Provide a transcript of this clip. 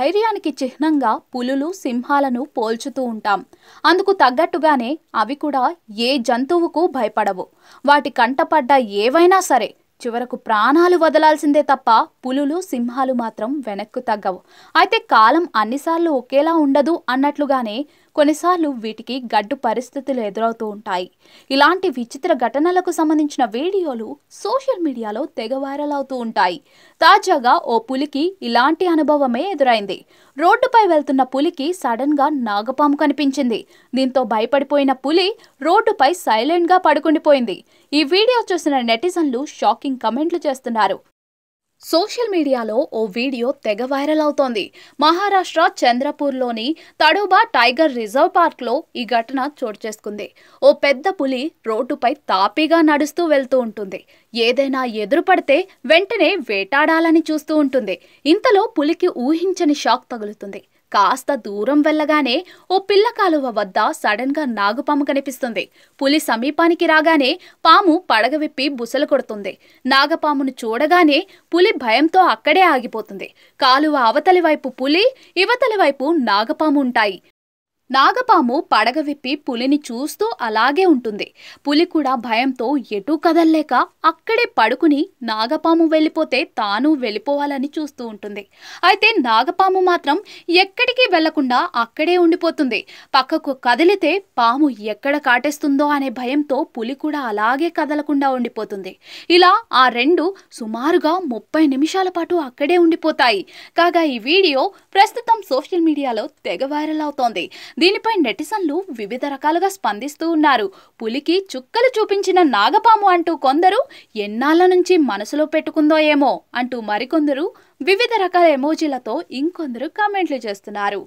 ధైర్యానికి చిహ్నంగా పులులు సింహాలను పోల్చుతూ ఉంటాం అందుకు తగ్గట్టుగానే అవి కూడా ఏ జంతువుకు భయపడవు వాటి కంటపడ్డ ఏవైనా సరే చివరకు ప్రాణాలు వదలాల్సిందే తప్ప పులులు సింహాలు మాత్రం వెనక్కు తగ్గవు అయితే కాలం అన్నిసార్లు ఒకేలా ఉండదు అన్నట్లుగానే కొన్నిసార్లు వీటికి గడ్డు పరిస్థితులు ఎదురవుతూ ఉంటాయి ఇలాంటి విచిత్ర ఘటనలకు సంబంధించిన వీడియోలు సోషల్ మీడియాలో తెగ వైరల్ అవుతూ ఉంటాయి తాజాగా ఓ పులికి ఇలాంటి అనుభవమే ఎదురైంది రోడ్డుపై వెళ్తున్న పులికి సడన్గా నాగపాము కనిపించింది దీంతో భయపడిపోయిన పులి రోడ్డుపై సైలెంట్గా పడుకుండిపోయింది ఈ వీడియో చూసిన నెటిజన్లు షాకింగ్ షాకింగ్ కమెంట్లు చేస్తున్నారు సోషల్ మీడియాలో ఓ వీడియో తెగ వైరల్ అవుతోంది మహారాష్ట్ర చంద్రపూర్లోని తడోబా టైగర్ రిజర్వ్ పార్క్లో ఈ ఘటన చోటు చేసుకుంది ఓ పెద్ద పులి రోడ్డుపై తాపీగా నడుస్తూ వెళ్తూ ఉంటుంది ఏదైనా ఎదురుపడితే వెంటనే వేటాడాలని చూస్తూ ఉంటుంది ఇంతలో పులికి ఊహించని షాక్ తగులుతుంది కాస్త దూరం వెళ్ళగానే ఓ పిల్ల కాలువ వద్ద సడన్ గా నాగుపాము కనిపిస్తుంది పులి సమీపానికి రాగానే పాము పడగ విప్పి బుసలు కొడుతుంది నాగపామును చూడగానే పులి భయంతో అక్కడే ఆగిపోతుంది కాలువ అవతలి వైపు పులి ఇవతలి వైపు నాగపాము ఉంటాయి నాగపాము పడగ విప్పి పులిని చూస్తూ అలాగే ఉంటుంది పులి కూడా భయంతో ఎటూ కదల్లేక అక్కడే పడుకుని నాగపాము వెళ్ళిపోతే తాను వెళ్ళిపోవాలని చూస్తూ ఉంటుంది అయితే నాగపాము మాత్రం ఎక్కడికి వెళ్లకుండా అక్కడే ఉండిపోతుంది పక్కకు కదిలితే పాము ఎక్కడ కాటేస్తుందో అనే భయంతో పులి కూడా అలాగే కదలకుండా ఉండిపోతుంది ఇలా ఆ రెండు సుమారుగా ముప్పై నిమిషాల పాటు అక్కడే ఉండిపోతాయి కాగా ఈ వీడియో ప్రస్తుతం సోషల్ మీడియాలో తెగ వైరల్ అవుతోంది దీనిపై నెటిజన్లు వివిధ రకాలుగా స్పందిస్తూ ఉన్నారు పులికి చుక్కలు చూపించిన నాగపాము అంటూ కొందరు ఎన్నాళ్ళ నుంచి మనసులో పెట్టుకుందో ఏమో అంటూ మరికొందరు వివిధ రకాల ఎమోజీలతో ఇంకొందరు కామెంట్లు చేస్తున్నారు